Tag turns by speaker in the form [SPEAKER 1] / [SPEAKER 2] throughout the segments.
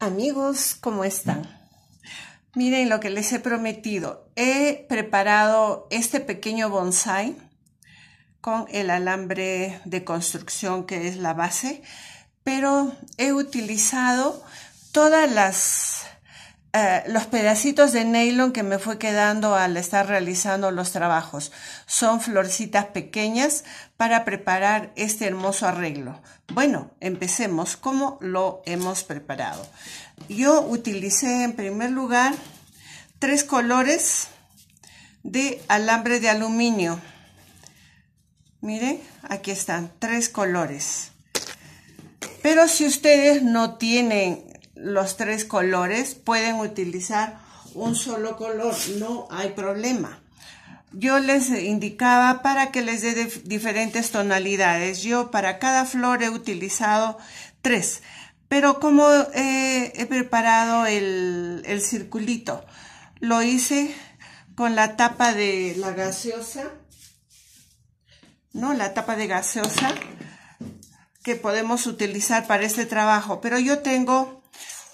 [SPEAKER 1] Amigos, ¿cómo están? Miren lo que les he prometido. He preparado este pequeño bonsai con el alambre de construcción que es la base, pero he utilizado todas las eh, los pedacitos de nylon que me fue quedando al estar realizando los trabajos. Son florcitas pequeñas para preparar este hermoso arreglo. Bueno, empecemos como lo hemos preparado. Yo utilicé en primer lugar tres colores de alambre de aluminio. Miren, aquí están, tres colores. Pero si ustedes no tienen los tres colores, pueden utilizar un solo color, no hay problema. Yo les indicaba para que les dé diferentes tonalidades. Yo para cada flor he utilizado tres, pero como eh, he preparado el, el circulito, lo hice con la tapa de la gaseosa, ¿no? La tapa de gaseosa que podemos utilizar para este trabajo. Pero yo tengo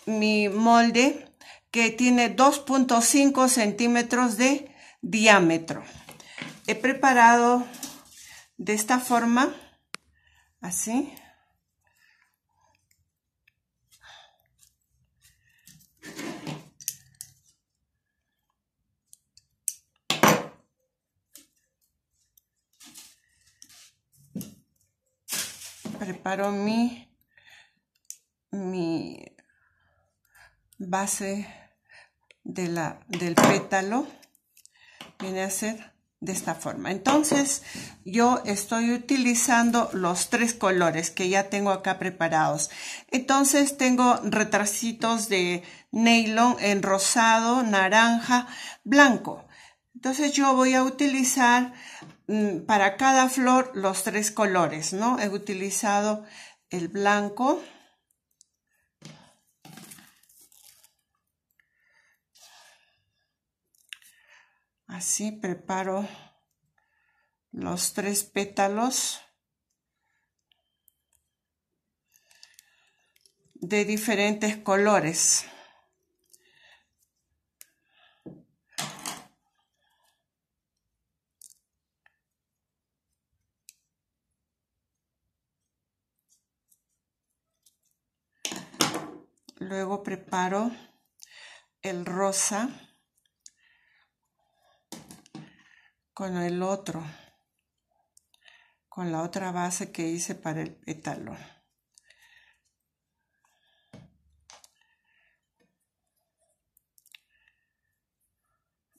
[SPEAKER 1] mi molde que tiene 2.5 centímetros de diámetro. He preparado de esta forma, así. Preparo mi base del pétalo viene a ser de esta forma. Entonces yo estoy utilizando los tres colores que ya tengo acá preparados. Entonces tengo retracitos de nylon en rosado, naranja, blanco. Entonces yo voy a utilizar mm, para cada flor los tres colores, ¿no? He utilizado el blanco, Así preparo los tres pétalos de diferentes colores. Luego preparo el rosa. con el otro, con la otra base que hice para el pétalo.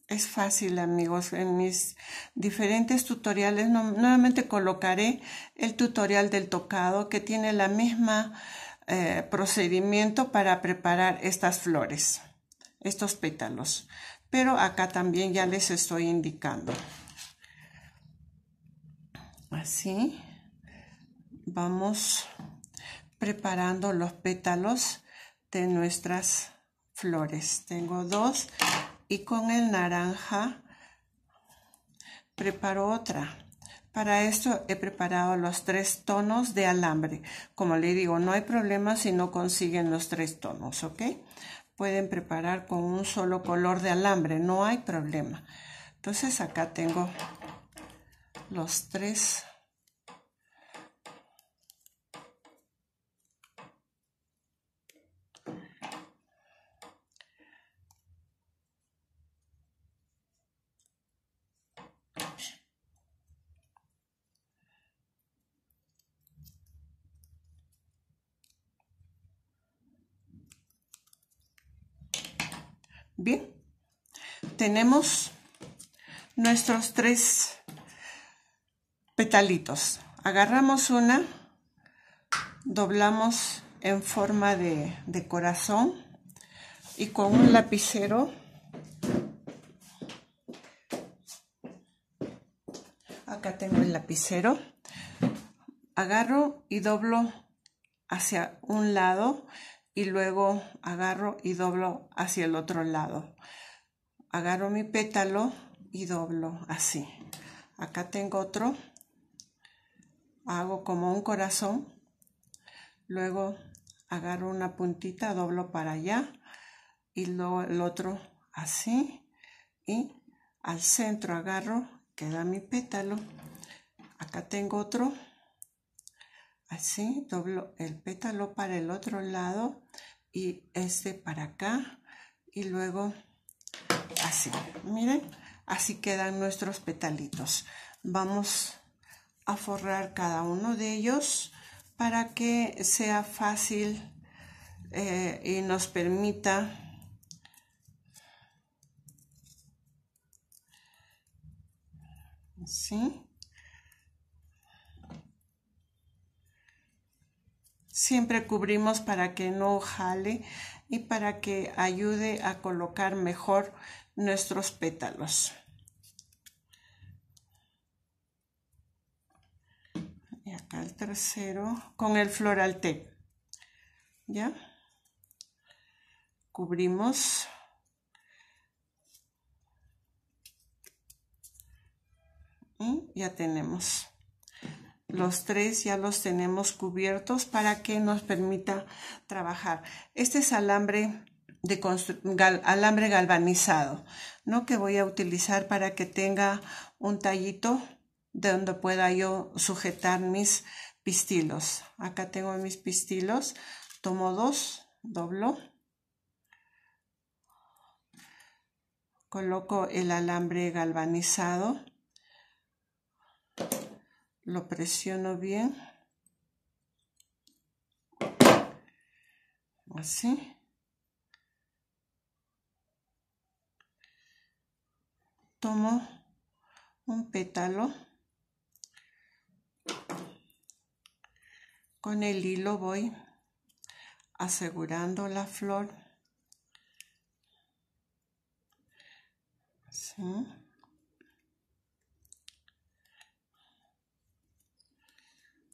[SPEAKER 1] Es fácil amigos, en mis diferentes tutoriales nuevamente colocaré el tutorial del tocado que tiene la misma eh, procedimiento para preparar estas flores, estos pétalos. Pero acá también ya les estoy indicando así vamos preparando los pétalos de nuestras flores. Tengo dos y con el naranja preparo otra. Para esto he preparado los tres tonos de alambre. Como le digo, no hay problema si no consiguen los tres tonos, ¿ok? Pueden preparar con un solo color de alambre, no hay problema. Entonces acá tengo los tres Bien, tenemos nuestros tres petalitos. Agarramos una, doblamos en forma de, corazón y con un lapicero acá tengo el lapicero agarro y doblo hacia un lado y luego agarro y doblo hacia el otro lado. Agarro mi pétalo y doblo así. Acá tengo otro. Hago como un corazón. Luego agarro una puntita, doblo para allá y luego el otro así y al centro agarro, queda mi pétalo. Acá tengo otro. Así doblo el pétalo para el otro lado y este para acá y luego así. Miren, así quedan nuestros petalitos. Vamos a forrar cada uno de ellos para que sea fácil eh, y nos permita ¿sí? Siempre cubrimos para que no jale y para que ayude a colocar mejor nuestros pétalos. Y acá el tercero con el floral té. ¿Ya? Cubrimos. Y ya tenemos los tres ya los tenemos cubiertos para que nos permita trabajar. Este es alambre, de galvanizado, ¿no? Que voy a utilizar para que tenga un tallito de donde pueda yo sujetar mis pistilos. Acá tengo mis pistilos, tomo dos, doblo, coloco el alambre galvanizado lo presiono bien así tomo un pétalo con el hilo voy asegurando la flor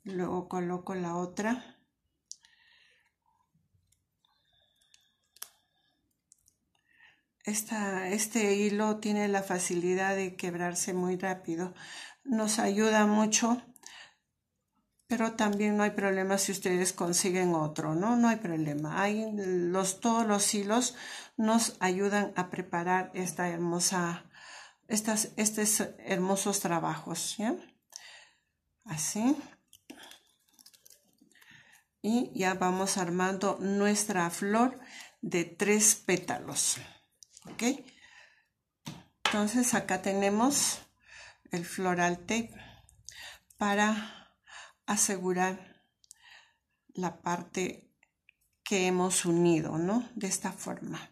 [SPEAKER 1] luego coloco la otra este hilo tiene la facilidad de quebrarse muy rápido. Nos ayuda mucho, pero también no hay problema si ustedes consiguen otro, ¿no? No hay problema. Hay los, todos los hilos nos ayudan a preparar esta hermosa, estas, estos hermosos trabajos, Así y ya vamos armando nuestra flor de tres pétalos ok entonces acá tenemos el floral tape para asegurar la parte que hemos unido no de esta forma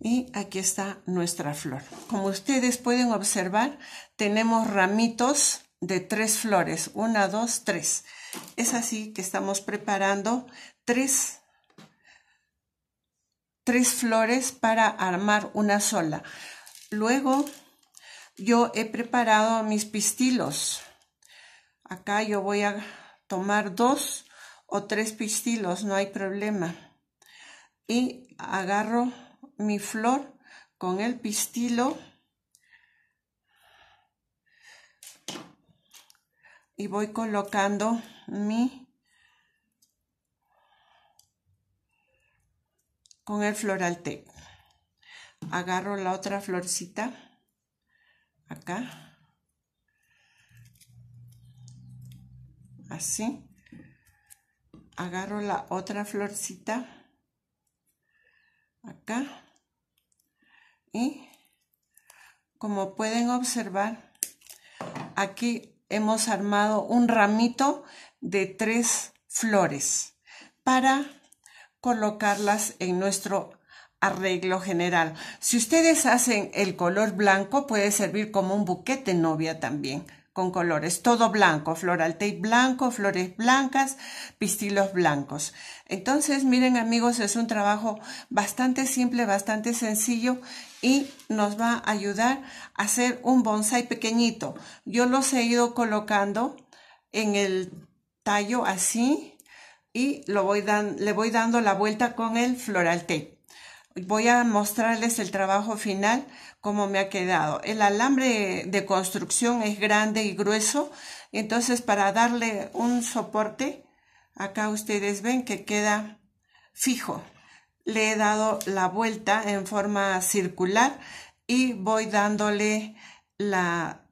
[SPEAKER 1] Y aquí está nuestra flor. Como ustedes pueden observar, tenemos ramitos de tres flores. Una, dos, tres. Es así que estamos preparando tres, tres flores para armar una sola. Luego yo he preparado mis pistilos. Acá yo voy a tomar dos o tres pistilos, no hay problema. Y agarro mi flor con el pistilo y voy colocando mi con el floral tape agarro la otra florcita acá así agarro la otra florcita acá y como pueden observar aquí hemos armado un ramito de tres flores para colocarlas en nuestro arreglo general. Si ustedes hacen el color blanco, puede servir como un buquete novia también colores, todo blanco, floral tape blanco, flores blancas, pistilos blancos. Entonces, miren amigos, es un trabajo bastante simple, bastante sencillo y nos va a ayudar a hacer un bonsai pequeñito. Yo los he ido colocando en el tallo así y lo voy dando, le voy dando la vuelta con el floral tape. Voy a mostrarles el trabajo final, como me ha quedado. El alambre de construcción es grande y grueso, entonces para darle un soporte, acá ustedes ven que queda fijo. Le he dado la vuelta en forma circular y voy dándole la,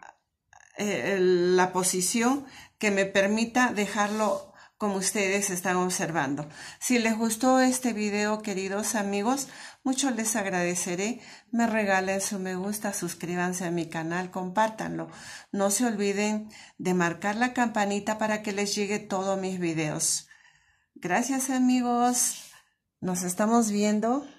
[SPEAKER 1] eh, la posición que me permita dejarlo como ustedes están observando. Si les gustó este video, queridos amigos, mucho les agradeceré. Me regalen su me gusta, suscríbanse a mi canal, compártanlo. No se olviden de marcar la campanita para que les llegue todos mis videos. Gracias amigos. Nos estamos viendo.